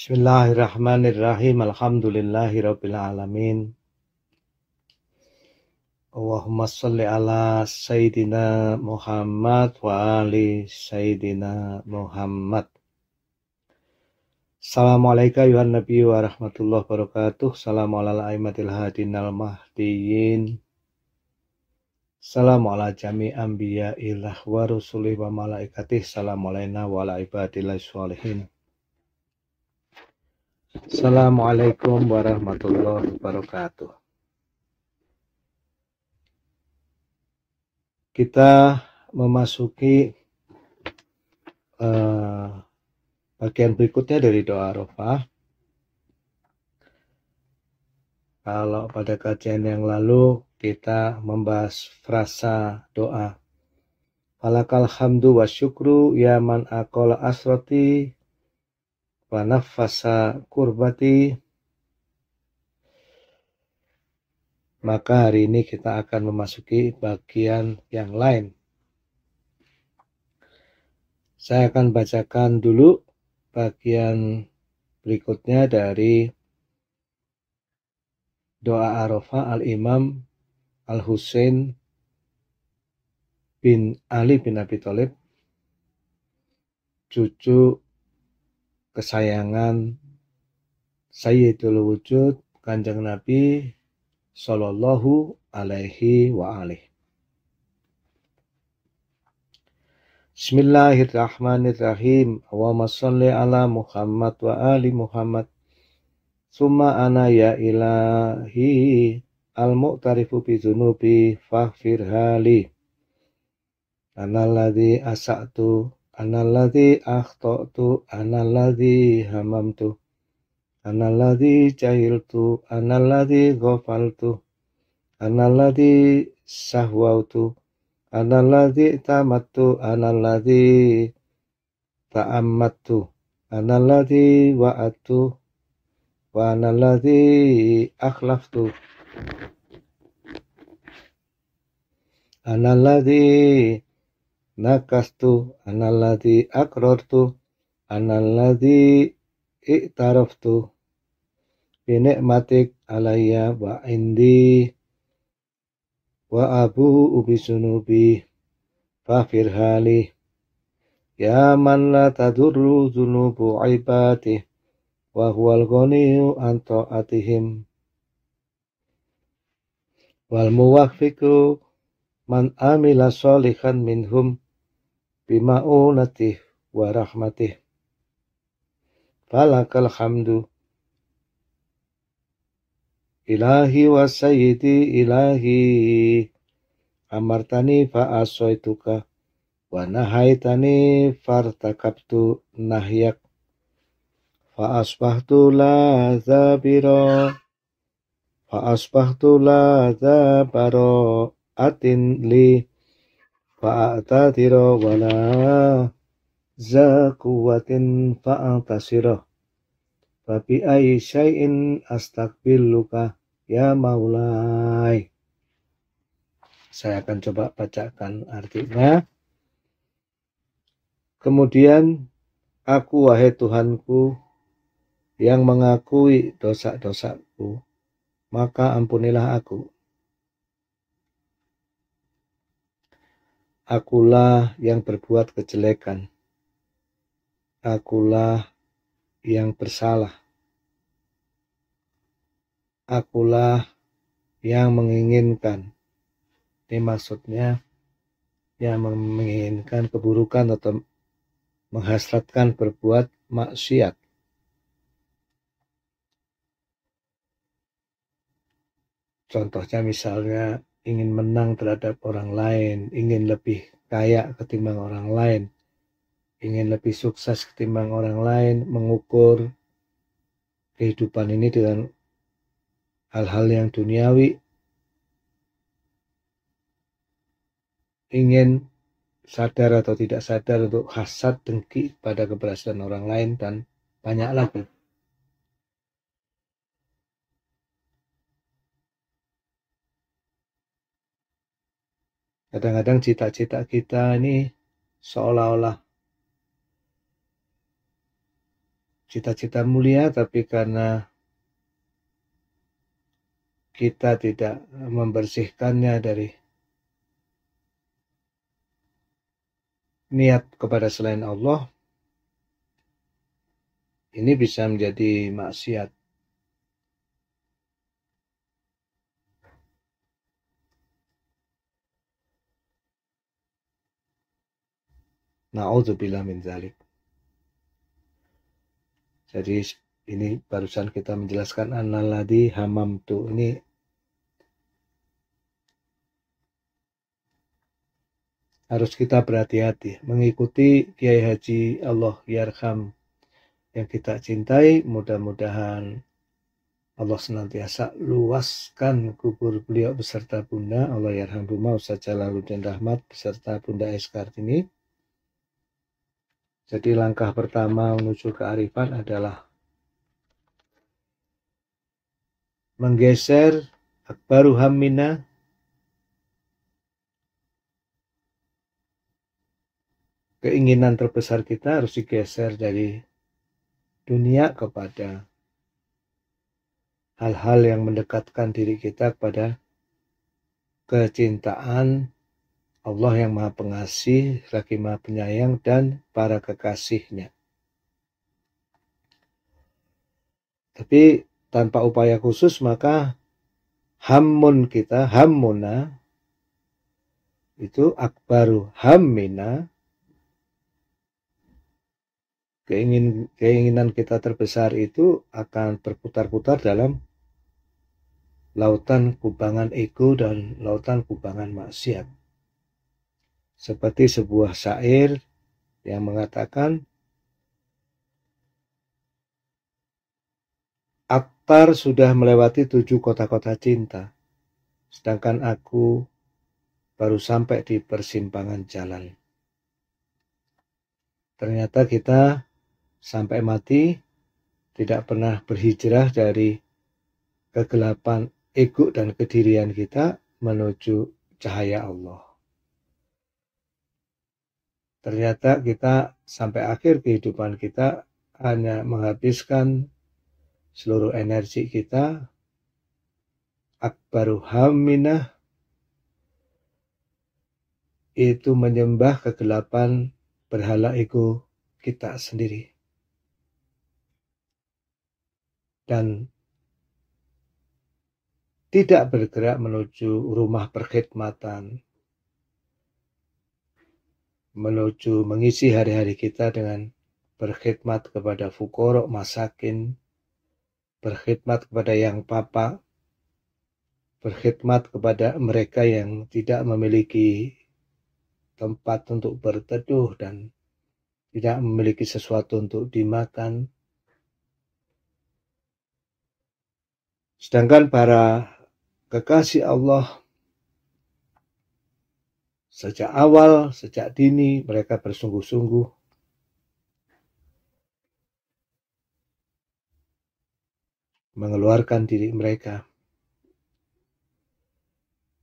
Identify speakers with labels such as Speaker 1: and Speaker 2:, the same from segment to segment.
Speaker 1: Bismillahirrahmanirrahim. Alhamdulillahirrabbilalamin. Allahumma salli ala Sayyidina Muhammad wa ali Sayyidina Muhammad. Assalamualaikum warahmatullahi Nabi wa rahmatullahi wabarakatuh. Salam ala al hadin al ala jami anbiya ilah wa rusulih wa malaikatih. salam alaina wa ala ibadillah sholihin. Assalamualaikum warahmatullahi wabarakatuh. Kita memasuki uh, bagian berikutnya dari doa arafah. Kalau pada kajian yang lalu kita membahas frasa doa. Falakal hamdu wa syukru ya man akola asroti fasa kurbati maka hari ini kita akan memasuki bagian yang lain. Saya akan bacakan dulu bagian berikutnya dari doa Arafah Al-Imam Al-Husain bin Ali bin Abi Thalib cucu kesayangan Sayyidul Wujud Kanjeng Nabi Shallallahu alaihi wa alih. Bismillahirrahmanirrahim. wa masalli ala Muhammad wa ali Muhammad. Suma ana ya ilahi al-mu'tarifu bi dzunubi faghfir hali. Analladzi asa'tu Analadi analadi analadi tu, tu, hamam tu, analadi analadi hamamtu, analadi sahwau tu, analadi tamat sahwautu, analadi taamat tu, analadi waat waatu, wa akhlaf tu, analadi nakastu analladhi akrortu analladhi i'taraftu binikmatik alaya wa indi wa ubi ubisunubi fafirhali firhali ya man la tadurru zunubu ibadih wa huwal ghaniyyu an ta'atihim wal muwaffiqu man amila sholihan minhum bima'unatih wa rahmatih. Falakal hamdu. Ilahi wa sayyidi ilahi. Amartani fa'asoituka. Wa nahaitani fartakabtu nahyak. Fa'asbahtu la zabiro. Fa'asbahtu la zabaro atin li fa'atatiro wala zakuwatin fa'atasiro Fabi ayi syai'in astagfiruka ya maulai. Saya akan coba bacakan artinya. Kemudian aku wahai Tuhanku yang mengakui dosa-dosaku, maka ampunilah aku Akulah yang berbuat kejelekan. Akulah yang bersalah. Akulah yang menginginkan. Ini maksudnya yang menginginkan keburukan atau menghasratkan berbuat maksiat. Contohnya misalnya ingin menang terhadap orang lain, ingin lebih kaya ketimbang orang lain, ingin lebih sukses ketimbang orang lain, mengukur kehidupan ini dengan hal-hal yang duniawi, ingin sadar atau tidak sadar untuk hasad dengki pada keberhasilan orang lain dan banyak lagi. Kadang-kadang cita-cita kita ini seolah-olah cita-cita mulia, tapi karena kita tidak membersihkannya dari niat kepada selain Allah, ini bisa menjadi maksiat. Na'udzubillah min zalik. Jadi ini barusan kita menjelaskan analadi tu Ini harus kita berhati-hati mengikuti Kiai Haji Allah Yarham yang kita cintai. Mudah-mudahan Allah senantiasa luaskan kubur beliau beserta Bunda Allah Yarham Buma Ustaz Jalaluddin Rahmat beserta Bunda S. Kartini. Jadi langkah pertama menuju kearifan adalah menggeser akbaru hammina keinginan terbesar kita harus digeser dari dunia kepada hal-hal yang mendekatkan diri kita kepada kecintaan Allah yang maha pengasih, lagi maha penyayang, dan para kekasihnya. Tapi tanpa upaya khusus maka hamun kita, hamuna, itu akbaru hammina, keingin, keinginan kita terbesar itu akan berputar-putar dalam lautan kubangan ego dan lautan kubangan maksiat. Seperti sebuah syair yang mengatakan "Akbar sudah melewati tujuh kota-kota cinta, sedangkan aku baru sampai di persimpangan jalan. Ternyata kita sampai mati tidak pernah berhijrah dari kegelapan ego dan kedirian kita menuju cahaya Allah. Ternyata kita sampai akhir kehidupan kita hanya menghabiskan seluruh energi kita akbaru hamminah itu menyembah kegelapan berhala ego kita sendiri. Dan tidak bergerak menuju rumah perkhidmatan, menuju mengisi hari-hari kita dengan berkhidmat kepada fukorok masakin, berkhidmat kepada yang papa, berkhidmat kepada mereka yang tidak memiliki tempat untuk berteduh dan tidak memiliki sesuatu untuk dimakan. Sedangkan para kekasih Allah Sejak awal, sejak dini, mereka bersungguh-sungguh mengeluarkan diri mereka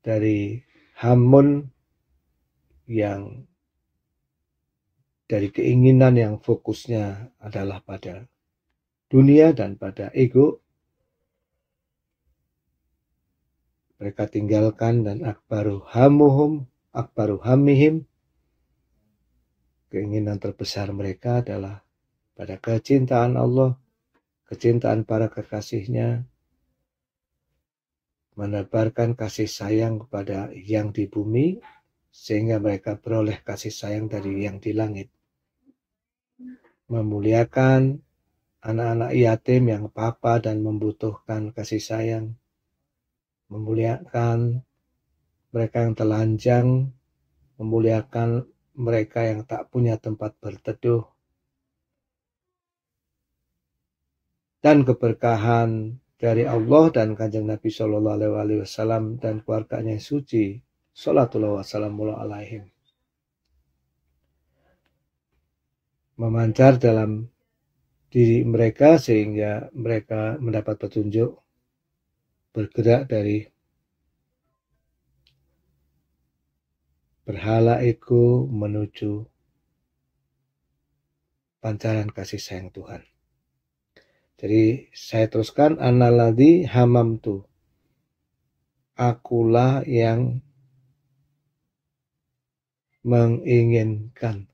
Speaker 1: dari hamun yang dari keinginan yang fokusnya adalah pada dunia dan pada ego. Mereka tinggalkan dan akbaru hamuhum akbaru hamihim keinginan terbesar mereka adalah pada kecintaan Allah, kecintaan para kekasihnya, menebarkan kasih sayang kepada yang di bumi sehingga mereka beroleh kasih sayang dari yang di langit. Memuliakan anak-anak yatim yang papa dan membutuhkan kasih sayang. Memuliakan mereka yang telanjang, memuliakan mereka yang tak punya tempat berteduh, dan keberkahan dari Allah dan Kanjeng Nabi Shallallahu Alaihi Wasallam dan keluarganya yang suci, Salatullah wassalamu'ala alaihim. Memancar dalam diri mereka sehingga mereka mendapat petunjuk bergerak dari berhala ego menuju pancaran kasih sayang Tuhan. Jadi saya teruskan analadi hamam tu. Akulah yang menginginkan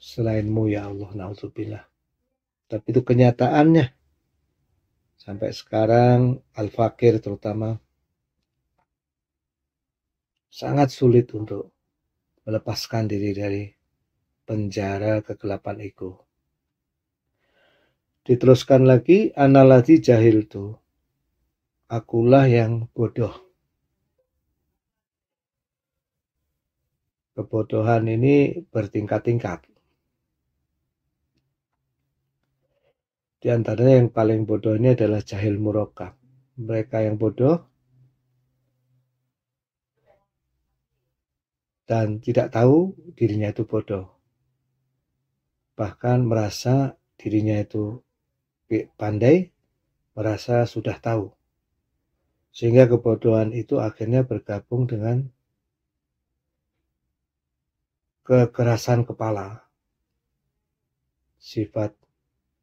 Speaker 1: selainmu ya Allah naudzubillah. Tapi itu kenyataannya. Sampai sekarang Al-Fakir terutama sangat sulit untuk melepaskan diri dari penjara kegelapan ego. Diteruskan lagi, analati jahil itu. Akulah yang bodoh. Kebodohan ini bertingkat-tingkat. Di antaranya yang paling bodohnya adalah jahil murokab. Mereka yang bodoh dan tidak tahu dirinya itu bodoh. Bahkan merasa dirinya itu pandai, merasa sudah tahu. Sehingga kebodohan itu akhirnya bergabung dengan kekerasan kepala. Sifat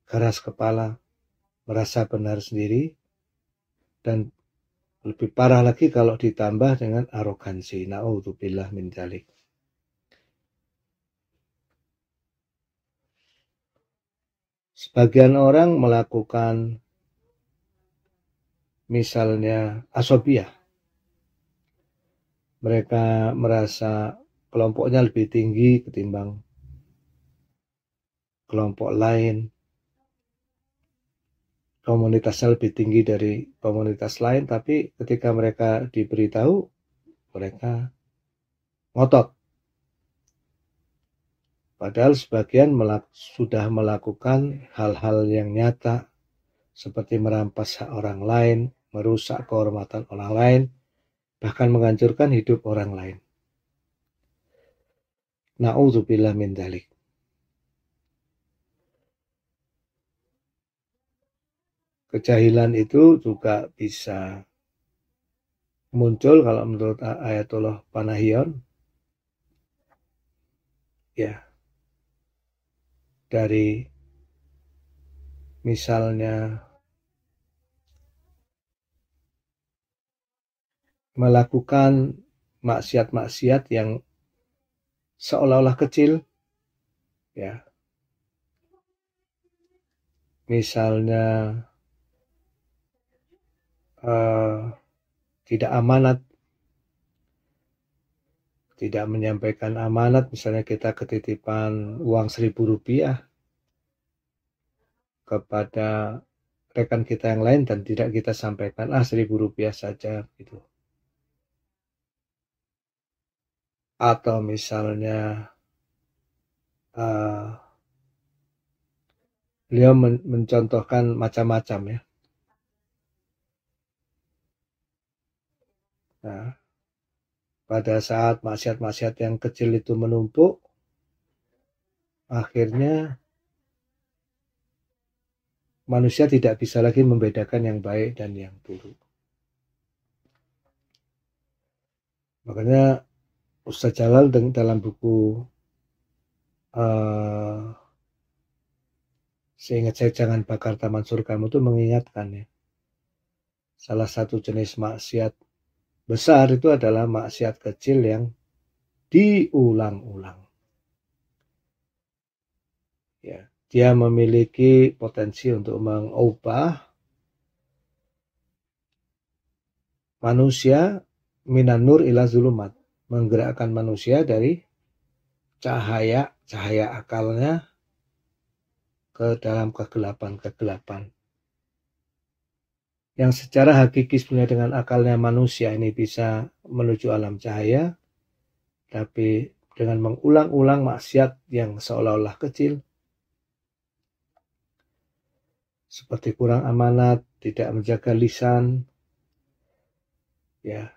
Speaker 1: keras kepala, merasa benar sendiri, dan lebih parah lagi kalau ditambah dengan arogansi. Na'udzubillah min dalik. Sebagian orang melakukan misalnya asobia. Mereka merasa kelompoknya lebih tinggi ketimbang kelompok lain komunitasnya lebih tinggi dari komunitas lain tapi ketika mereka diberitahu mereka ngotot padahal sebagian melak sudah melakukan hal-hal yang nyata seperti merampas hak orang lain, merusak kehormatan orang lain, bahkan menghancurkan hidup orang lain. Na'udzubillah min dalik. kejahilan itu juga bisa muncul kalau menurut Ayatullah Panahion ya dari misalnya melakukan maksiat-maksiat yang seolah-olah kecil ya misalnya Eh, tidak amanat, tidak menyampaikan amanat, misalnya kita ketitipan uang seribu rupiah kepada rekan kita yang lain dan tidak kita sampaikan, ah seribu rupiah saja gitu. Atau misalnya uh, beliau men mencontohkan macam-macam ya Nah, pada saat maksiat-maksiat yang kecil itu menumpuk, akhirnya manusia tidak bisa lagi membedakan yang baik dan yang buruk. Makanya Ustaz Jalal dalam buku uh, seingat saya jangan bakar taman surgamu itu mengingatkan ya. Salah satu jenis maksiat besar itu adalah maksiat kecil yang diulang-ulang. Ya, dia memiliki potensi untuk mengubah manusia minan nur ila zulumat, menggerakkan manusia dari cahaya cahaya akalnya ke dalam kegelapan-kegelapan yang secara hakiki sebenarnya dengan akalnya manusia ini bisa menuju alam cahaya, tapi dengan mengulang-ulang maksiat yang seolah-olah kecil, seperti kurang amanat, tidak menjaga lisan, ya,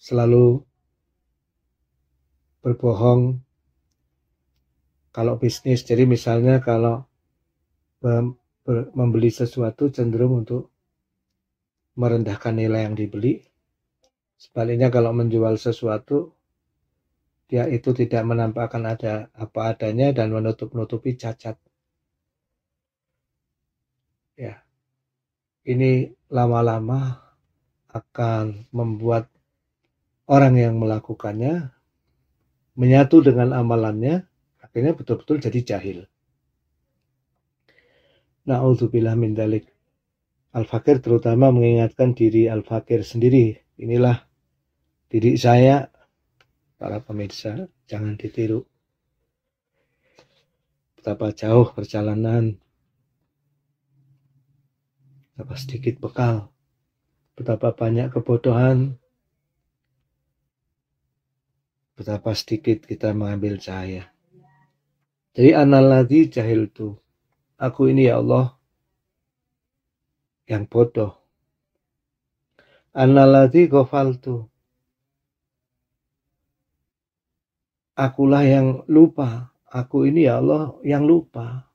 Speaker 1: selalu berbohong kalau bisnis. Jadi misalnya kalau membeli sesuatu cenderung untuk merendahkan nilai yang dibeli. Sebaliknya kalau menjual sesuatu, dia itu tidak menampakkan ada apa adanya dan menutup-nutupi cacat. Ya, ini lama-lama akan membuat orang yang melakukannya menyatu dengan amalannya, akhirnya betul-betul jadi jahil. Na'udzubillah min dalik. Al-Fakir terutama mengingatkan diri Al-Fakir sendiri. Inilah diri saya, para pemirsa, jangan ditiru. Betapa jauh perjalanan, betapa sedikit bekal, betapa banyak kebodohan, betapa sedikit kita mengambil cahaya. Jadi analadi jahil tuh aku ini ya Allah yang bodoh. Analadi gofaltu. Akulah yang lupa. Aku ini ya Allah yang lupa.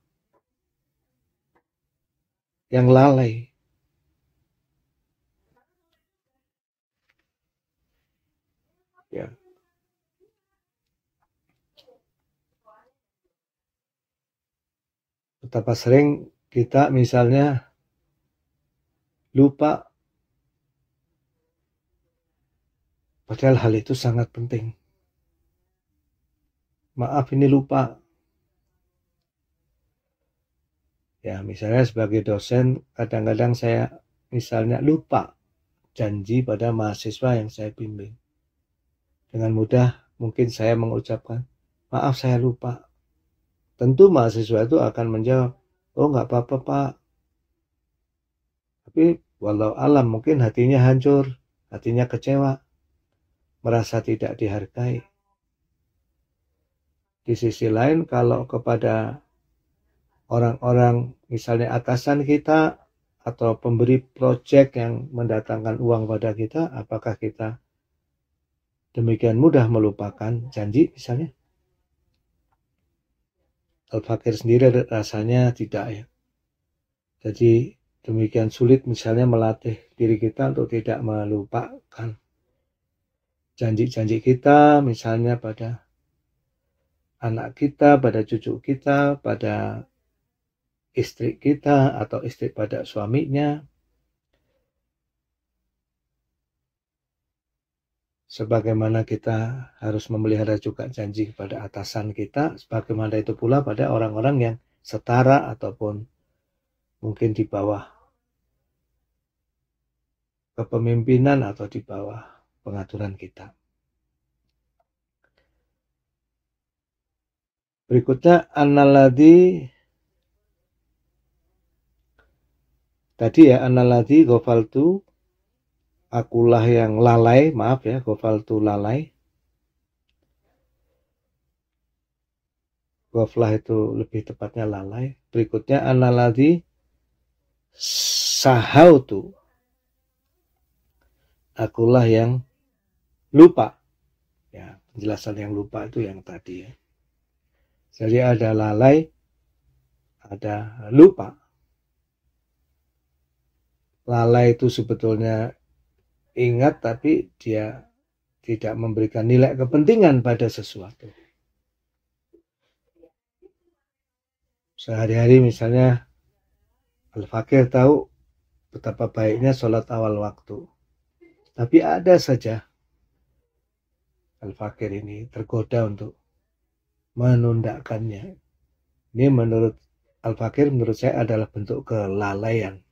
Speaker 1: Yang lalai. Betapa sering kita misalnya lupa padahal hal itu sangat penting. Maaf ini lupa. Ya, misalnya sebagai dosen kadang-kadang saya misalnya lupa janji pada mahasiswa yang saya bimbing. Dengan mudah mungkin saya mengucapkan, "Maaf saya lupa." Tentu mahasiswa itu akan menjawab, oh nggak apa-apa pak. Tapi walau alam mungkin hatinya hancur, hatinya kecewa, merasa tidak dihargai. Di sisi lain kalau kepada orang-orang misalnya atasan kita atau pemberi proyek yang mendatangkan uang pada kita, apakah kita demikian mudah melupakan janji misalnya? Al-Fakir sendiri rasanya tidak ya. Jadi demikian sulit misalnya melatih diri kita untuk tidak melupakan janji-janji kita misalnya pada anak kita, pada cucu kita, pada istri kita atau istri pada suaminya, sebagaimana kita harus memelihara juga janji kepada atasan kita, sebagaimana itu pula pada orang-orang yang setara ataupun mungkin di bawah kepemimpinan atau di bawah pengaturan kita. Berikutnya analadi tadi ya analadi gofaltu akulah yang lalai, maaf ya, gofaltu lalai. Goflah itu lebih tepatnya lalai. Berikutnya analadi sahautu. Akulah yang lupa. Ya, penjelasan yang lupa itu yang tadi ya. Jadi ada lalai, ada lupa. Lalai itu sebetulnya ingat tapi dia tidak memberikan nilai kepentingan pada sesuatu. Sehari-hari misalnya Al-Fakir tahu betapa baiknya sholat awal waktu. Tapi ada saja Al-Fakir ini tergoda untuk menundakannya. Ini menurut Al-Fakir menurut saya adalah bentuk kelalaian.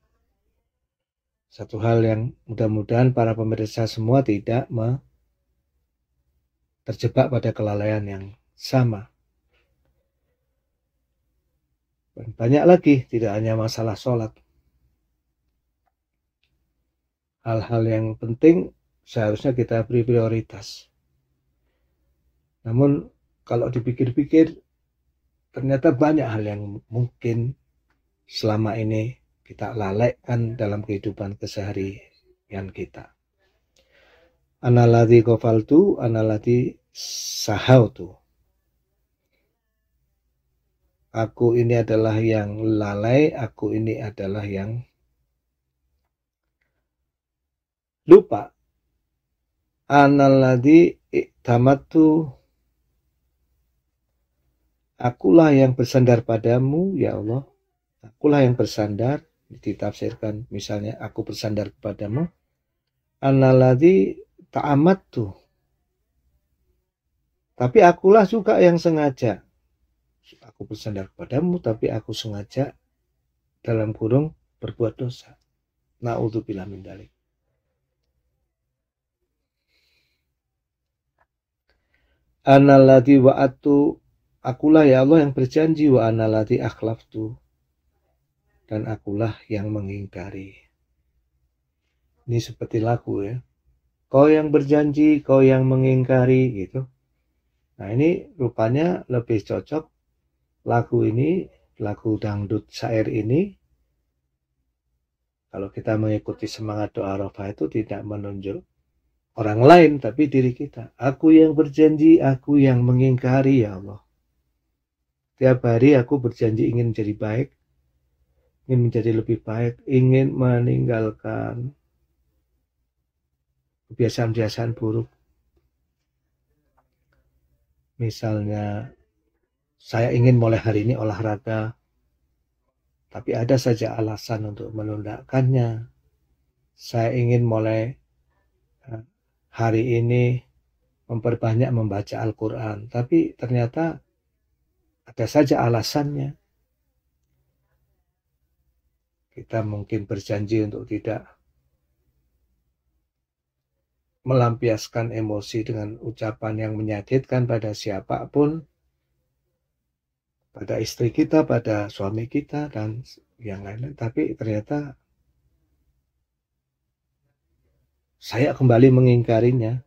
Speaker 1: Satu hal yang mudah-mudahan para pemirsa semua tidak terjebak pada kelalaian yang sama. Dan banyak lagi, tidak hanya masalah sholat. Hal-hal yang penting seharusnya kita beri prioritas. Namun kalau dipikir-pikir ternyata banyak hal yang mungkin selama ini kita lalaikan iya. dalam kehidupan keseharian kita. Analati gofaltu, analati sahautu. Aku ini adalah yang lalai, aku ini adalah yang lupa. Analadi iktamatu Akulah yang bersandar padamu, ya Allah. Akulah yang bersandar ditafsirkan misalnya aku bersandar kepadamu analadi ta'amat tuh tapi akulah juga yang sengaja aku bersandar kepadamu tapi aku sengaja dalam kurung berbuat dosa na'udzubillah min dalik analadi wa'atu akulah ya Allah yang berjanji wa analadi akhlaftu dan akulah yang mengingkari. Ini seperti lagu ya. Kau yang berjanji, kau yang mengingkari gitu. Nah ini rupanya lebih cocok lagu ini, lagu dangdut syair ini. Kalau kita mengikuti semangat doa Arafah itu tidak menunjuk orang lain tapi diri kita. Aku yang berjanji, aku yang mengingkari ya Allah. Tiap hari aku berjanji ingin jadi baik, ingin menjadi lebih baik, ingin meninggalkan kebiasaan-kebiasaan buruk. Misalnya, saya ingin mulai hari ini olahraga, tapi ada saja alasan untuk menundakannya. Saya ingin mulai eh, hari ini memperbanyak membaca Al-Quran, tapi ternyata ada saja alasannya kita mungkin berjanji untuk tidak melampiaskan emosi dengan ucapan yang menyakitkan pada siapapun, pada istri kita, pada suami kita, dan yang lain-lain. Tapi ternyata saya kembali mengingkarinya.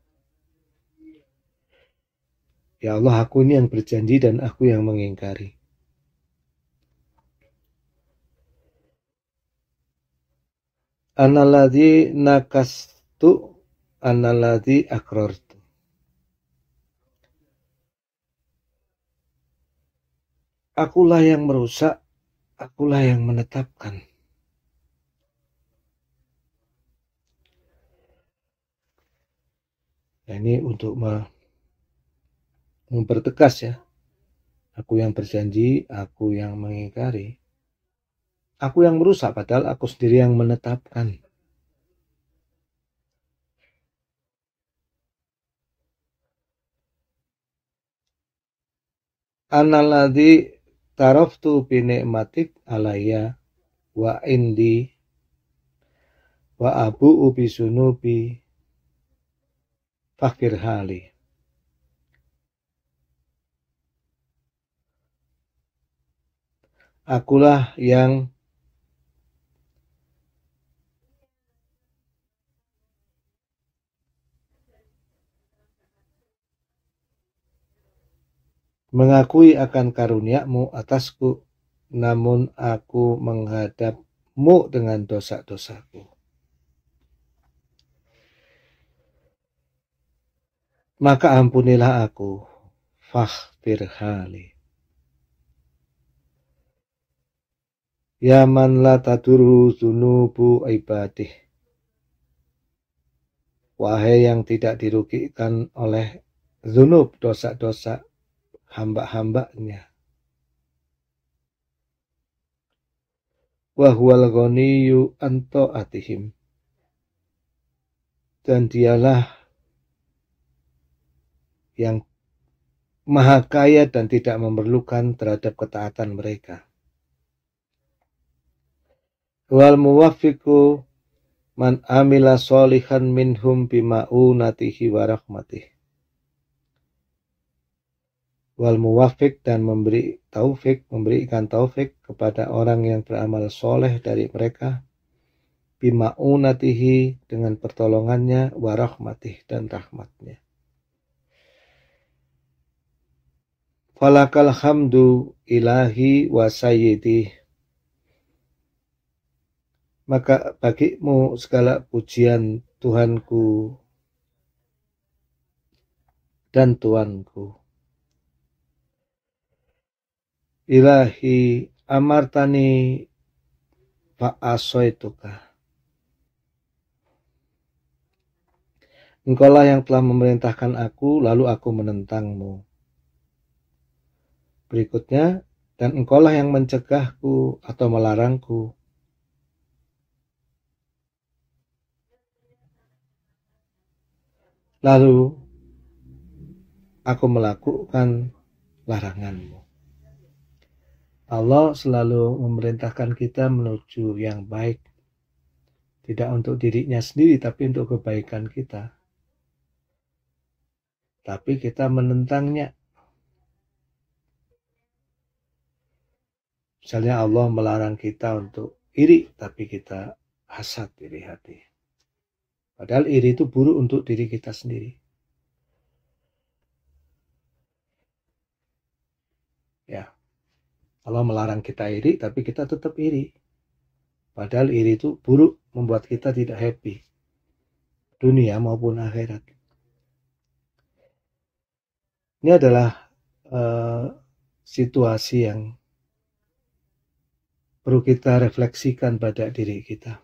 Speaker 1: Ya Allah, aku ini yang berjanji dan aku yang mengingkari. Analadhi nakastu analadi akrartu. Akulah yang merusak, akulah yang menetapkan. Nah, ini untuk mempertegas ya. Aku yang berjanji, aku yang mengingkari. Aku yang merusak padahal aku sendiri yang menetapkan. Analadi taraftu bi nikmatik alaya wa indi wa abu ubi sunubi fakir hali. Akulah yang mengakui akan karuniamu atasku, namun aku menghadapmu dengan dosa-dosaku. Maka ampunilah aku, fakhfir hali. Ya man la taduru zunubu ibadih. Wahai yang tidak dirugikan oleh zunub dosa-dosa hamba-hambanya. Wahwal ghaniyu anto atihim. Dan dialah yang maha kaya dan tidak memerlukan terhadap ketaatan mereka. Wal muwafiku man amila solihan minhum bima'unatihi wa wal muwafiq dan memberi taufik, memberikan taufik kepada orang yang beramal soleh dari mereka, bimaunatihi dengan pertolongannya, warahmatih dan rahmatnya. Falakal hamdu ilahi wa sayyidi. Maka bagimu segala pujian Tuhanku dan Tuanku ilahi amartani fa'asoituka. Engkaulah yang telah memerintahkan aku, lalu aku menentangmu. Berikutnya, dan engkaulah yang mencegahku atau melarangku. Lalu, aku melakukan laranganmu. Allah selalu memerintahkan kita menuju yang baik. Tidak untuk dirinya sendiri, tapi untuk kebaikan kita. Tapi kita menentangnya. Misalnya Allah melarang kita untuk iri, tapi kita hasad iri hati. Padahal iri itu buruk untuk diri kita sendiri. Allah melarang kita iri, tapi kita tetap iri. Padahal iri itu buruk, membuat kita tidak happy. Dunia maupun akhirat. Ini adalah uh, situasi yang perlu kita refleksikan pada diri kita.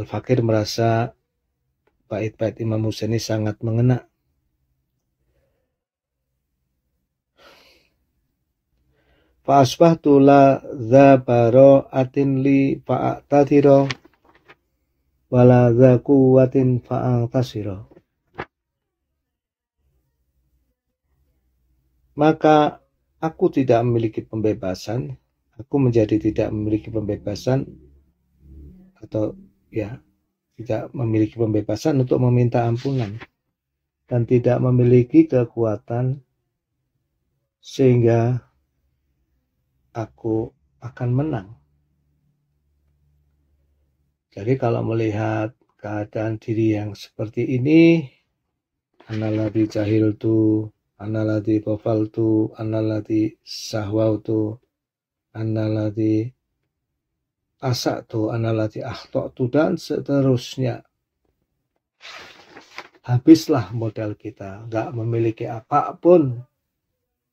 Speaker 1: Al-Fakir merasa bait-bait Imam Husaini sangat mengena tula za baro atin li fa'atadiro wala za kuwatin tasiro. Maka aku tidak memiliki pembebasan, aku menjadi tidak memiliki pembebasan atau ya tidak memiliki pembebasan untuk meminta ampunan dan tidak memiliki kekuatan sehingga aku akan menang. Jadi kalau melihat keadaan diri yang seperti ini, analati jahil tu, analati bofal tu, analati sahwau tu, analati asak tu, analati ahtok tu, dan seterusnya. Habislah modal kita, nggak memiliki apapun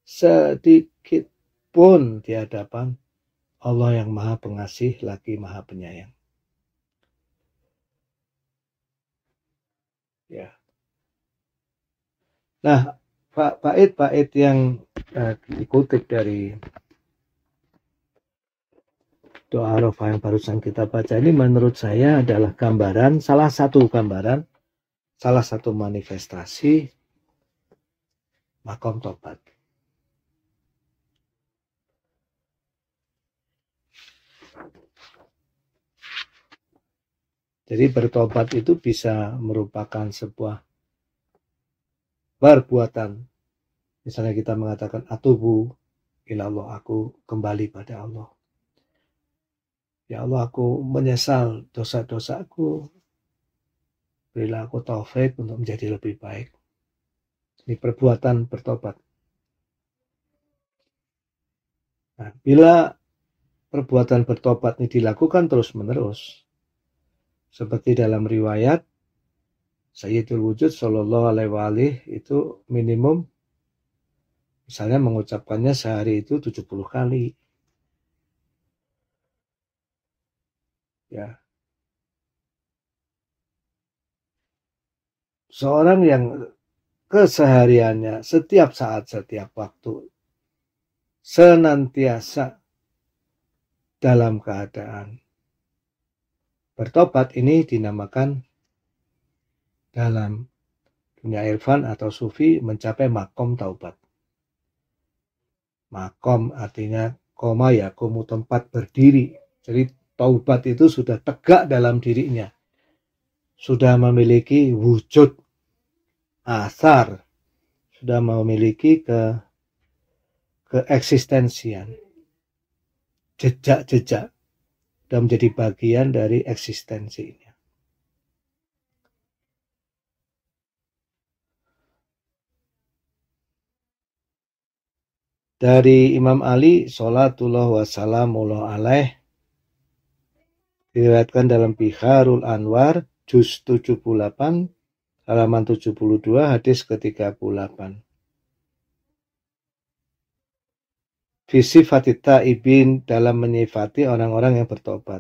Speaker 1: sedikit pun di hadapan Allah yang Maha Pengasih lagi Maha Penyayang. Ya. Nah, bait-bait yang eh, dikutip dari doa Arafah yang barusan kita baca ini menurut saya adalah gambaran salah satu gambaran salah satu manifestasi makom tobat Jadi bertobat itu bisa merupakan sebuah perbuatan. Misalnya kita mengatakan atubu ilallah aku kembali pada Allah. Ya Allah aku menyesal dosa-dosaku. Berilah aku taufik untuk menjadi lebih baik. Ini perbuatan bertobat. Nah, bila perbuatan bertobat ini dilakukan terus-menerus, seperti dalam riwayat Sayyidul Wujud Shallallahu Alaihi Wasallam itu minimum misalnya mengucapkannya sehari itu 70 kali. Ya. Seorang yang kesehariannya setiap saat setiap waktu senantiasa dalam keadaan Bertobat ini dinamakan dalam dunia irfan atau sufi mencapai makom taubat. Makom artinya koma ya komu tempat berdiri. Jadi taubat itu sudah tegak dalam dirinya. Sudah memiliki wujud asar. Sudah memiliki ke keeksistensian. Jejak-jejak dan menjadi bagian dari eksistensinya. Dari Imam Ali, Salatullah wassalamullah alaih, diriwayatkan dalam Biharul Anwar, Juz 78, halaman 72, hadis ke-38. Visi fatita ibin dalam menyifati orang-orang yang bertobat.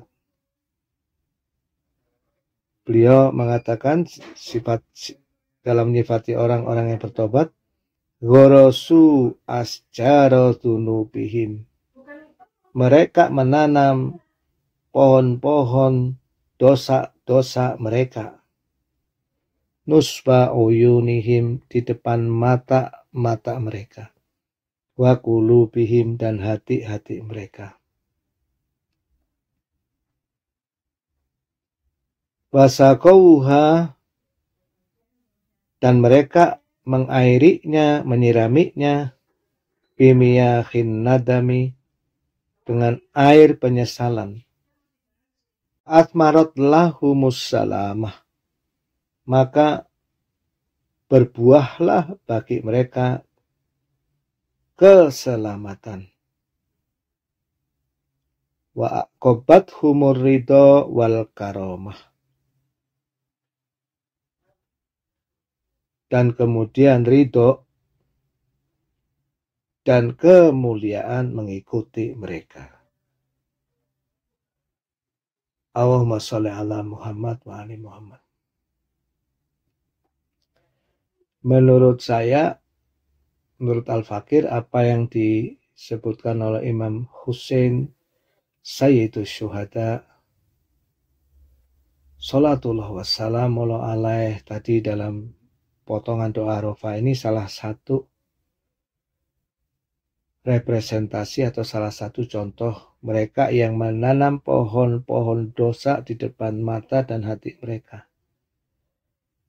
Speaker 1: Beliau mengatakan sifat dalam menyifati orang-orang yang bertobat, gorosu asjaro tunubihim. Mereka menanam pohon-pohon dosa-dosa mereka. Nusba uyunihim di depan mata-mata mereka wa kulubihim dan hati-hati mereka. Wasakauha dan mereka mengairinya, menyiraminya bimiyahin nadami dengan air penyesalan. Atmarot lahumus Maka berbuahlah bagi mereka keselamatan. Wa akobat humur ridho wal karomah. Dan kemudian ridho dan kemuliaan mengikuti mereka. Allahumma sholli ala Muhammad wa ali Muhammad. Menurut saya menurut Al-Fakir apa yang disebutkan oleh Imam Hussein Sayyidu Syuhada Salatullah Wassalam, alaih tadi dalam potongan doa rofa ini salah satu representasi atau salah satu contoh mereka yang menanam pohon-pohon dosa di depan mata dan hati mereka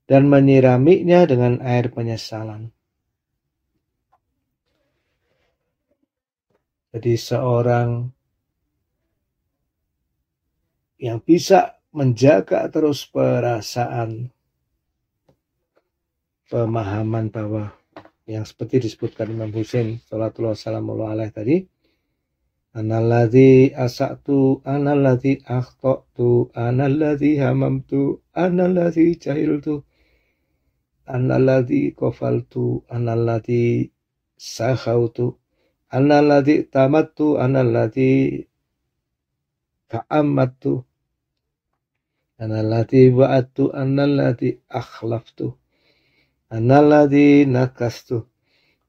Speaker 1: dan menyiraminya dengan air penyesalan. Jadi seorang yang bisa menjaga terus perasaan pemahaman bahwa yang seperti disebutkan Imam Husain salatullah salamu alaih tadi analladzi asatu analladzi akhtatu analladzi hamamtu analladzi jahiltu analladzi qafaltu analladzi sahautu Analladhi tamattu analadi ta'ammattu analladhi wa'attu analladhi akhlaftu analadi nakastu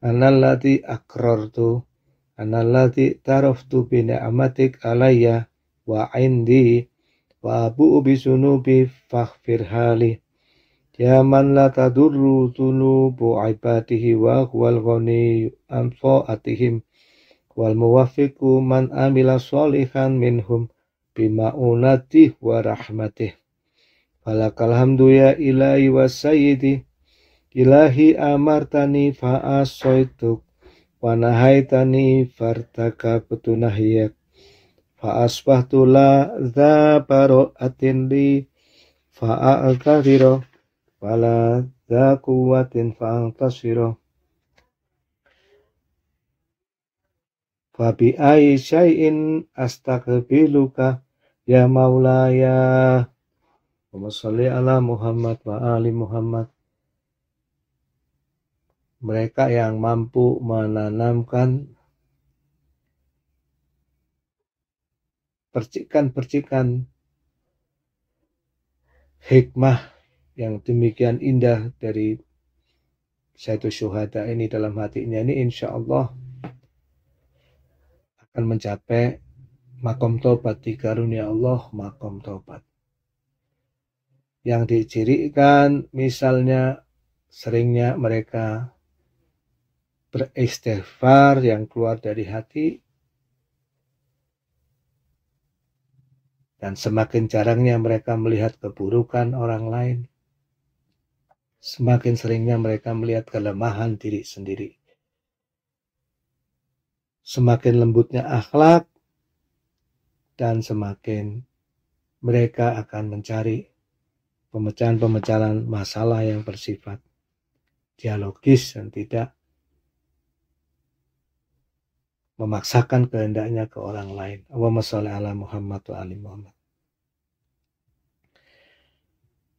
Speaker 1: analladhi akrartu analladhi taraftu bi ni'matik alayya wa indi wa abu'u bi sunubi faghfir hali Ya man la tadurru tunubu ibadihi wa huwal ghani anfa'atihim wal muwafiku man amila sholihan minhum bima unati wa rahmatih falakal hamdu ya ilahi wa sayyidi ilahi amartani fa'asoituk wa nahaitani fartaka fa asbahtu la dzabara'atin li fa'a'tazira wala fa fa'antasira Fabi ai syai'in astaghfiruka ya maulaya. Allahumma ala Muhammad wa ali Muhammad. Mereka yang mampu menanamkan percikan-percikan hikmah yang demikian indah dari satu syuhada ini dalam hatinya ini insya Allah akan mencapai makom tobat karunia Allah makom tobat yang dicirikan misalnya seringnya mereka beristighfar yang keluar dari hati dan semakin jarangnya mereka melihat keburukan orang lain semakin seringnya mereka melihat kelemahan diri sendiri semakin lembutnya akhlak, dan semakin mereka akan mencari pemecahan-pemecahan masalah yang bersifat dialogis dan tidak memaksakan kehendaknya ke orang lain. Allahumma sholli ala Muhammad wa ali Muhammad.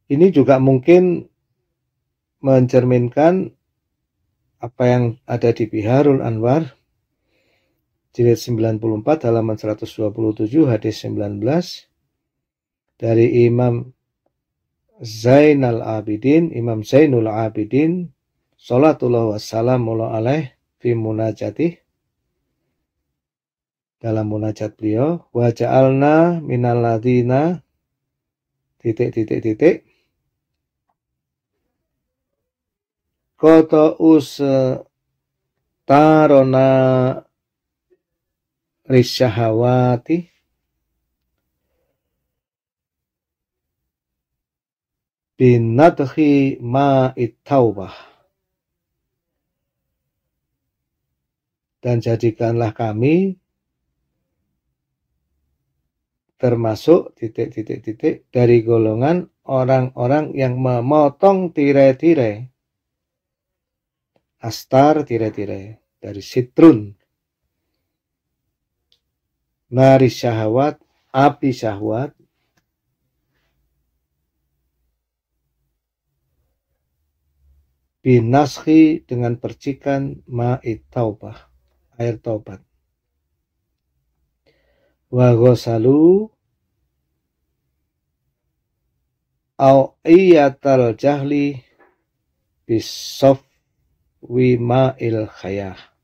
Speaker 1: Ini juga mungkin mencerminkan apa yang ada di Biharul Anwar jilid 94 halaman 127 hadis 19 dari Imam Zainal Abidin, Imam Zainul Abidin, Salatullah wassalamu alaih fi munajatih dalam munajat beliau wa ja'alna minal ladina titik titik titik kota us tarona risyahawati binadhi ma'it taubah. Dan jadikanlah kami termasuk titik-titik-titik dari golongan orang-orang yang memotong tirai-tirai. Astar tirai-tirai dari sitrun nari syahwat, api syahwat, binashi dengan percikan ma'it taubah, air taubat. Wa ghosalu au iyatal jahli bisof il khayah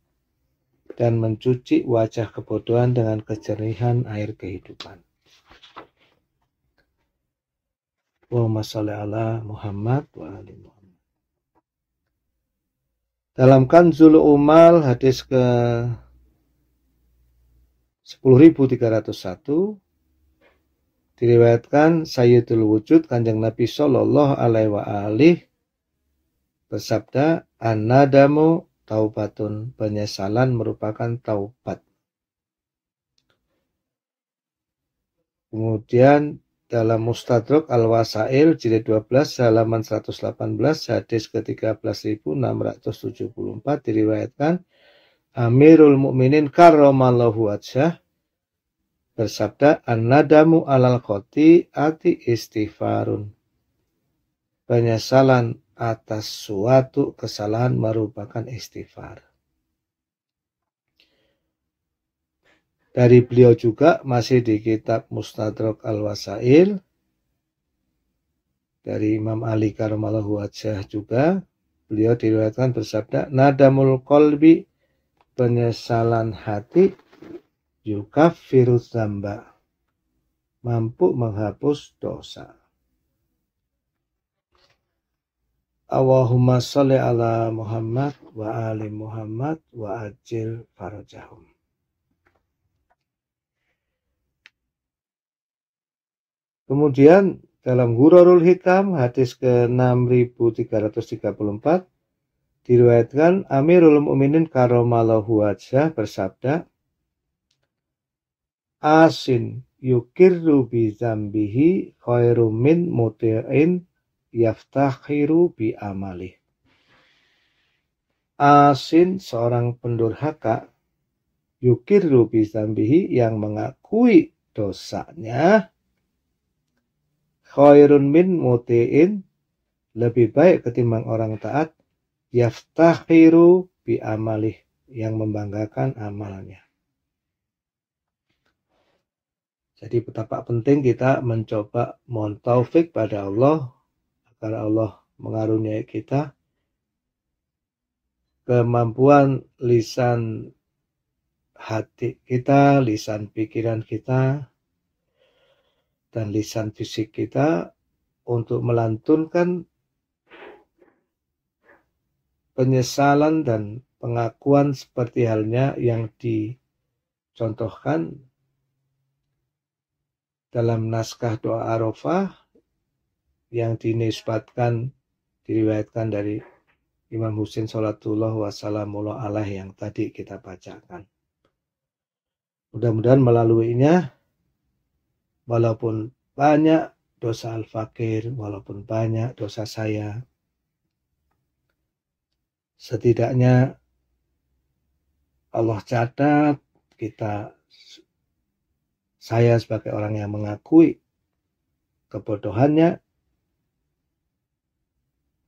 Speaker 1: dan mencuci wajah kebodohan dengan kejernihan air kehidupan. Allahumma sholli ala Muhammad wa ali Muhammad. Dalam Kanzul Umal hadis ke 10301 diriwayatkan Sayyidul Wujud Kanjeng Nabi Shallallahu alaihi wa alih bersabda Anadamu taubatun, penyesalan merupakan taubat. Kemudian dalam Mustadrak Al-Wasail jilid 12 halaman 118 hadis ke-13674 diriwayatkan Amirul Mukminin karramallahu wajhah bersabda an alal khoti ati istighfarun penyesalan atas suatu kesalahan merupakan istighfar. Dari beliau juga masih di kitab Mustadrak Al-Wasail dari Imam Ali Karmallahu Wajah juga beliau diriwayatkan bersabda nadamul kolbi penyesalan hati yukaf virus zamba mampu menghapus dosa. Allahumma sholli ala Muhammad wa ali Muhammad wa ajil farajahum. Kemudian dalam Hurarul Hikam hadis ke-6334 diriwayatkan Amirul Mukminin karomalahu wajah bersabda Asin yukirru bi zambihi khairu min muti'in yaftakhiru bi amali. Asin seorang pendurhaka yukirru bi zambihi yang mengakui dosanya khairun min mutiin lebih baik ketimbang orang taat yaftakhiru bi amalih yang membanggakan amalnya. Jadi betapa penting kita mencoba mohon taufik pada Allah karena Allah mengaruniai kita kemampuan lisan hati kita, lisan pikiran kita, dan lisan fisik kita untuk melantunkan penyesalan dan pengakuan seperti halnya yang dicontohkan dalam naskah doa Arafah yang dinisbatkan diriwayatkan dari Imam Husain Salatullah wassalamullah alaih yang tadi kita bacakan. Mudah-mudahan melaluinya walaupun banyak dosa al-fakir, walaupun banyak dosa saya, setidaknya Allah catat kita saya sebagai orang yang mengakui kebodohannya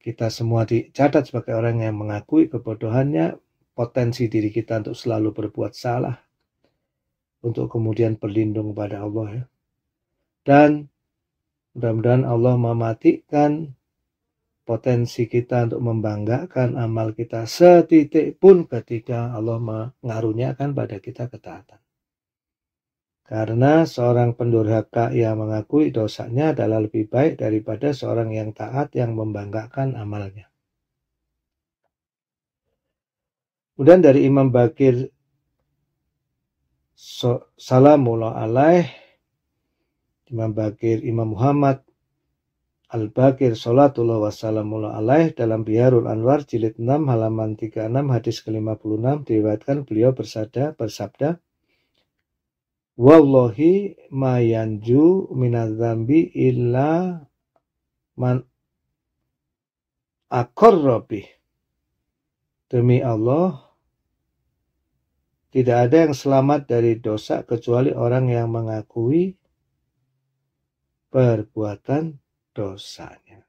Speaker 1: kita semua dicatat sebagai orang yang mengakui kebodohannya, potensi diri kita untuk selalu berbuat salah, untuk kemudian berlindung kepada Allah. Ya. Dan mudah-mudahan Allah mematikan potensi kita untuk membanggakan amal kita setitik pun ketika Allah mengaruniakan pada kita ketaatan. Karena seorang pendurhaka yang mengakui dosanya adalah lebih baik daripada seorang yang taat yang membanggakan amalnya. Kemudian dari Imam Bakir so, Salamullah alaih Imam Bakir Imam Muhammad Al-Bakir Salatullah Wassalamullah alaih dalam Biharul Anwar jilid 6 halaman 36 hadis ke-56 diriwayatkan beliau bersabda bersabda Wallahi mayanju minadzambi illa man akorrobi. Demi Allah, tidak ada yang selamat dari dosa kecuali orang yang mengakui perbuatan dosanya.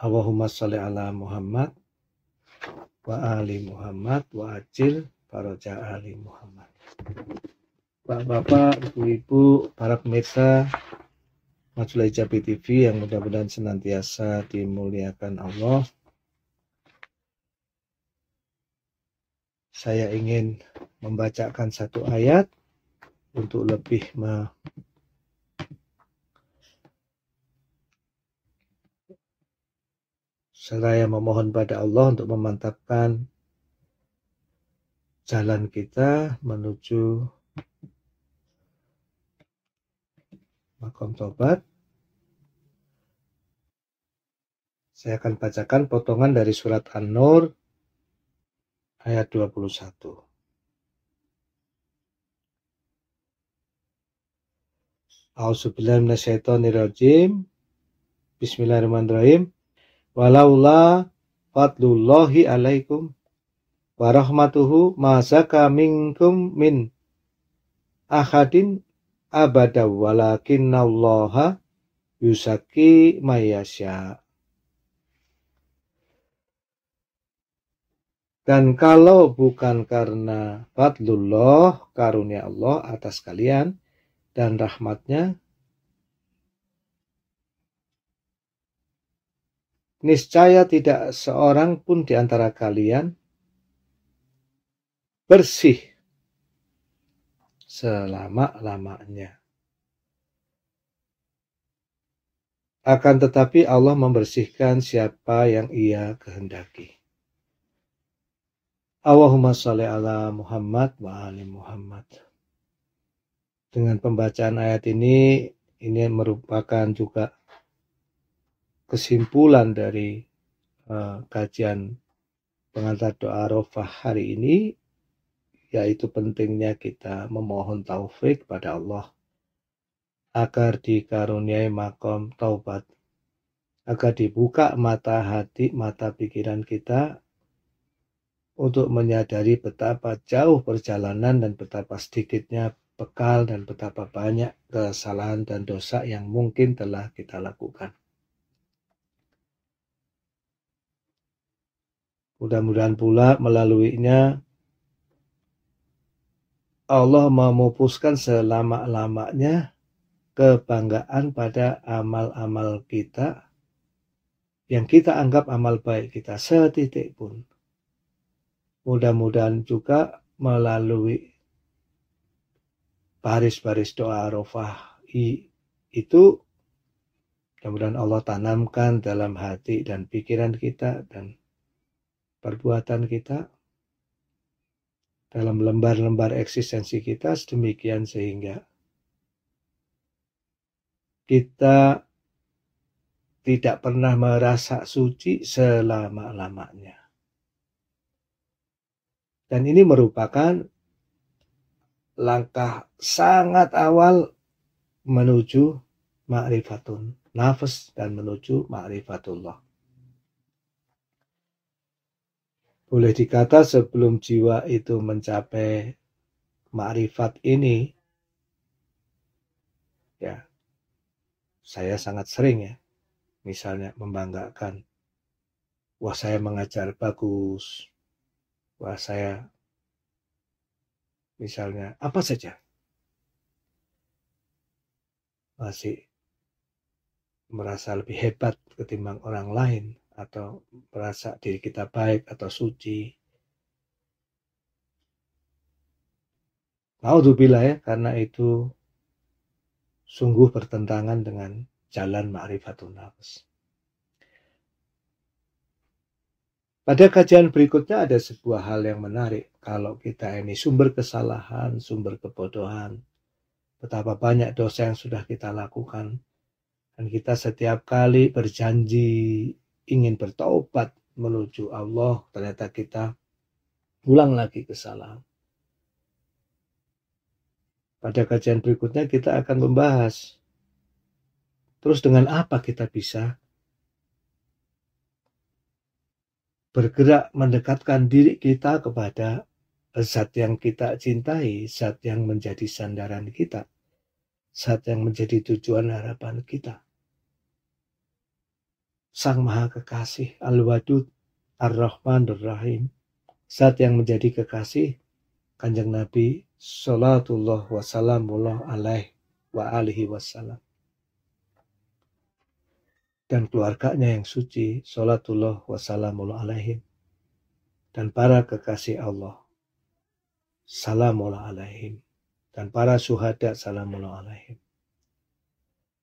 Speaker 1: Allahumma salli ala Muhammad wa ali Muhammad wa ajil baroja ali Muhammad. Bapak-bapak, ibu-ibu, para pemirsa Majulah Ijabi TV yang mudah-mudahan senantiasa dimuliakan Allah. Saya ingin membacakan satu ayat untuk lebih Seraya memohon pada Allah untuk memantapkan jalan kita menuju makom tobat. Saya akan bacakan potongan dari surat An-Nur ayat 21. A'udzubillahi minasyaitonirrajim. Bismillahirrahmanirrahim walaula fadlullahi alaikum warahmatuhu mazaka minkum min ahadin abada allaha yusaki mayasya Dan kalau bukan karena fadlullah, karunia Allah atas kalian dan rahmatnya, niscaya tidak seorang pun di antara kalian bersih selama-lamanya. Akan tetapi Allah membersihkan siapa yang ia kehendaki. Allahumma salli ala Muhammad wa ali Muhammad. Dengan pembacaan ayat ini, ini merupakan juga kesimpulan dari uh, kajian pengantar doa Arafah hari ini yaitu pentingnya kita memohon taufik pada Allah agar dikaruniai makom taubat agar dibuka mata hati mata pikiran kita untuk menyadari betapa jauh perjalanan dan betapa sedikitnya bekal dan betapa banyak kesalahan dan dosa yang mungkin telah kita lakukan. Mudah-mudahan pula melaluinya Allah memupuskan selama-lamanya kebanggaan pada amal-amal kita yang kita anggap amal baik kita setitik pun. Mudah-mudahan juga melalui baris-baris doa arafah itu mudah-mudahan Allah tanamkan dalam hati dan pikiran kita dan perbuatan kita dalam lembar-lembar eksistensi kita sedemikian sehingga kita tidak pernah merasa suci selama-lamanya. Dan ini merupakan langkah sangat awal menuju ma'rifatun nafas dan menuju ma'rifatullah. Boleh dikata sebelum jiwa itu mencapai makrifat ini, ya, saya sangat sering ya, misalnya membanggakan, wah saya mengajar bagus, wah saya misalnya apa saja masih merasa lebih hebat ketimbang orang lain atau merasa diri kita baik atau suci. Naudzubillah ya, karena itu sungguh bertentangan dengan jalan ma'rifatun nafs. Pada kajian berikutnya ada sebuah hal yang menarik. Kalau kita ini sumber kesalahan, sumber kebodohan, betapa banyak dosa yang sudah kita lakukan. Dan kita setiap kali berjanji ingin bertaubat menuju Allah, ternyata kita pulang lagi ke salah. Pada kajian berikutnya kita akan membahas terus dengan apa kita bisa bergerak mendekatkan diri kita kepada zat yang kita cintai, zat yang menjadi sandaran kita, zat yang menjadi tujuan harapan kita. Sang Maha Kekasih, Al-Wadud, Ar-Rahman, Ar-Rahim, zat yang menjadi kekasih Kanjeng Nabi Salatullah wasalamullah alaih wa alihi wassalam dan keluarganya yang suci Salatullah wasalamullah alaihim dan para kekasih Allah salamullah alaihim dan para suhada salamullah alaihim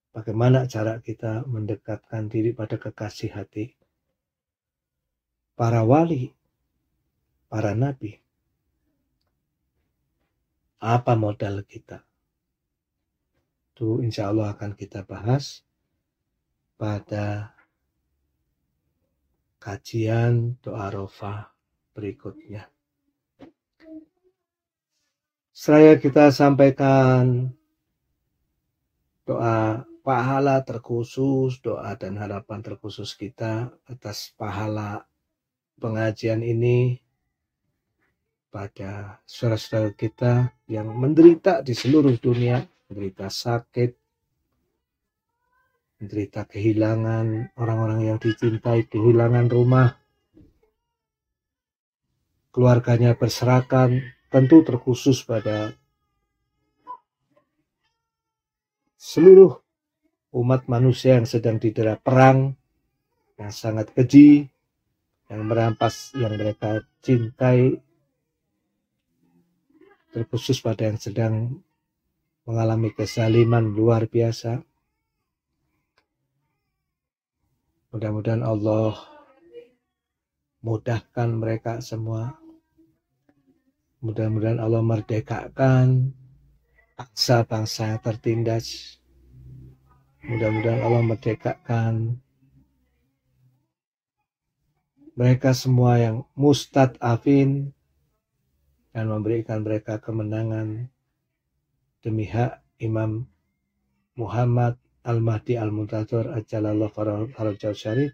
Speaker 1: Bagaimana cara kita mendekatkan diri pada kekasih hati? Para wali, para nabi, apa modal kita? Itu insya Allah akan kita bahas pada kajian doa rofa berikutnya. Seraya kita sampaikan doa pahala terkhusus, doa dan harapan terkhusus kita atas pahala pengajian ini pada saudara-saudara kita yang menderita di seluruh dunia, menderita sakit, menderita kehilangan orang-orang yang dicintai, kehilangan rumah, keluarganya berserakan, tentu terkhusus pada seluruh umat manusia yang sedang didera perang yang sangat keji yang merampas yang mereka cintai terkhusus pada yang sedang mengalami kesaliman luar biasa mudah-mudahan Allah mudahkan mereka semua mudah-mudahan Allah merdekakan aksa bangsa yang tertindas Mudah-mudahan Allah merdekakan mereka semua yang mustad afin dan memberikan mereka kemenangan demi hak Imam Muhammad Al-Mahdi Al-Muntatur Ajalallah Farajal Syarif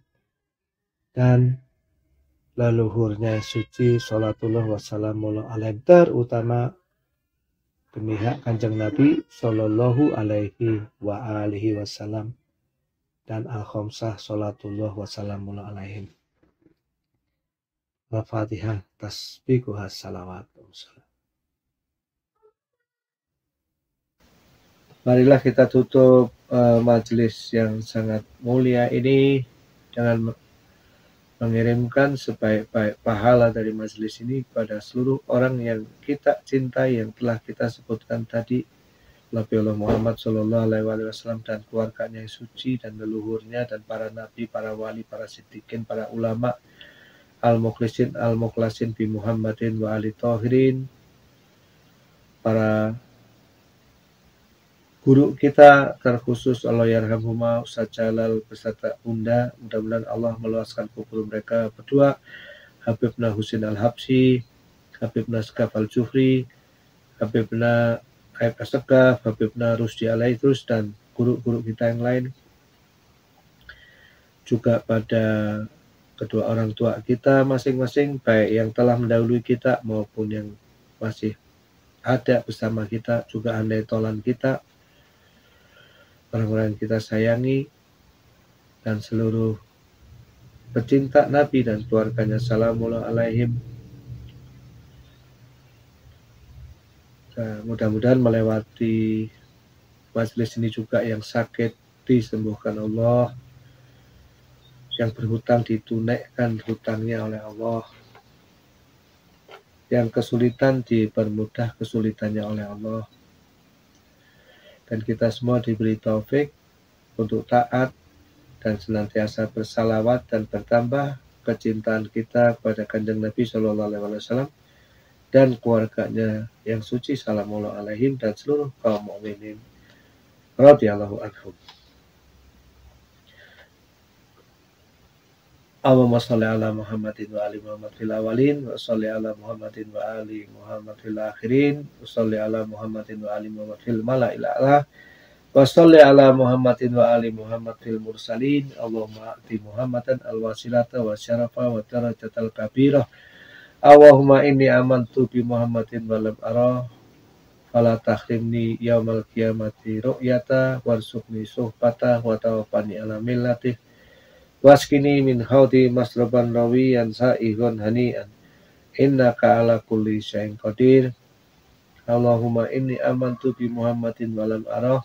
Speaker 1: dan leluhurnya suci salatullah wassalamu alaihi terutama demi hak kanjeng Nabi Shallallahu Alaihi wa alihi Wasallam dan al khomsah Salatullah Wasallamul Alaihim. Al-Fatihah tasbikuha salawat Marilah kita tutup uh, eh, majelis yang sangat mulia ini dengan mengirimkan sebaik-baik pahala dari majelis ini kepada seluruh orang yang kita cintai yang telah kita sebutkan tadi Nabi Allah Muhammad Shallallahu Alaihi Wasallam dan keluarganya yang suci dan leluhurnya dan para nabi, para wali, para sitikin para ulama al mukhlisin al muklasin bi Muhammadin wa ali tohirin para guru kita terkhusus Allah yarhamhuma Ustaz Jalal beserta Bunda mudah-mudahan Allah meluaskan kubur mereka berdua Habibna Husin Al-Habsi Habibna Sekaf Al-Jufri Habibna Aib Asakaf Habibna Rusdi Alaitrus dan guru-guru kita yang lain juga pada kedua orang tua kita masing-masing baik yang telah mendahului kita maupun yang masih ada bersama kita juga andai tolan kita orang-orang yang kita sayangi, dan seluruh pecinta Nabi dan keluarganya Salamullah alaihim. Nah, mudah-mudahan melewati majelis ini juga yang sakit disembuhkan Allah, yang berhutang ditunaikan hutangnya oleh Allah, yang kesulitan dipermudah kesulitannya oleh Allah dan kita semua diberi taufik untuk taat dan senantiasa bersalawat dan bertambah kecintaan kita kepada kanjeng Nabi Shallallahu Alaihi Wasallam dan keluarganya yang suci salamullah alaihim dan seluruh kaum mukminin radhiyallahu anhum. Allahumma sholli ala Muhammadin wa ali Muhammadil fil awalin wa sholli ala Muhammadin wa ali Muhammadil akhirin wa sholli ala Muhammadin wa ali Muhammadil fil mala'il a'la wa sholli ala Muhammadin wa ali Muhammadil mursalin Allahumma ati Muhammadan al wasilata wa syarafa wa darajatal kabira Allahumma inni amantu bi Muhammadin wa lam ara fala takhrimni yaumal qiyamati ru'yata warzuqni suhbata wa tawaffani ala millatih Waskini min haudi masraban rawiyan sa'igon hani'an. Innaka ala kulli syai'in qadir. Allahumma inni amantu bi Muhammadin walam arah.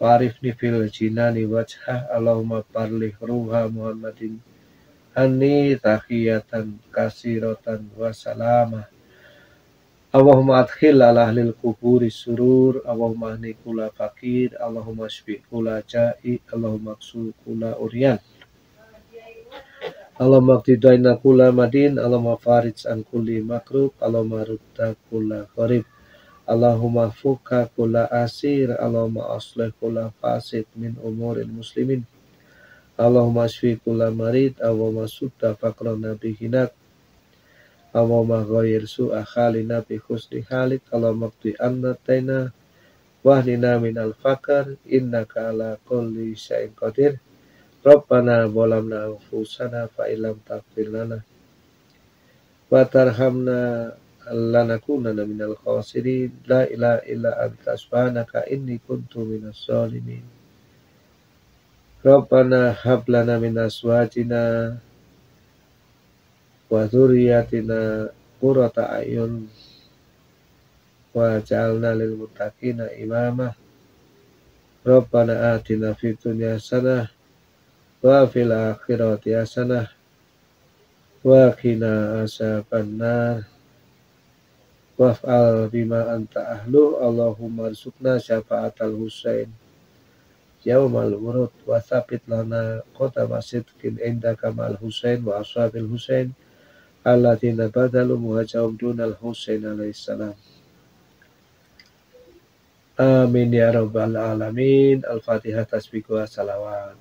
Speaker 1: Farifni fil jinani wajhah. Allahumma parlih ruha Muhammadin. Anni tahiyatan kasiratan wa salamah. Allahumma adkhil ala ahlil kuburi surur, Allahumma ahni kula fakir, Allahumma shfi kula ja'i, Allahumma ksu kula urian. Allahumma qtidaina kula madin, Allahumma farij an kulli makruh, Allahumma rudda kula qarib. Allahumma fuka kula asir, Allahumma aslih kula fasid min umuril muslimin. Allahumma asfi kula marid, Allahumma sudda fakron nabi hinak. Allahumma ghair su'a khalina bi husni halik, Allahumma qti anna taina. Wahdina al fakar, innaka ala kulli syai'in qadir. Rabbana zalamna anfusana fa illam taghfir lana wa tarhamna lanakunanna minal khasirin la ilaha illa anta subhanaka inni kuntu minas zalimin Rabbana hab lana min aswajina wa dzurriyyatina qurrata a'yun wa ja'alna lil muttaqina imama Rabbana atina fid dunya hasanah wa fil akhirati hasanah wa qina asabannar waf'al bima anta ahlu Allahumma rizukna syafa'atal husain yaumal urut wa sabit lana qota kin inda kamal husain wa ashabil husain allatina badalu muhajahum dunal husain alaihissalam Amin ya rabbal alamin. Al-Fatihah tasbih wa salawat.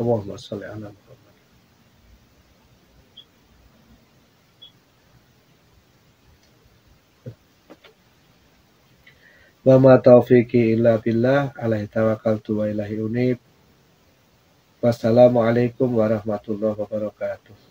Speaker 1: اللهم صل على محمد Wa ma taufiqi illa billah alaihi tawakkaltu wa ilahi unib. Wassalamualaikum warahmatullahi wabarakatuh.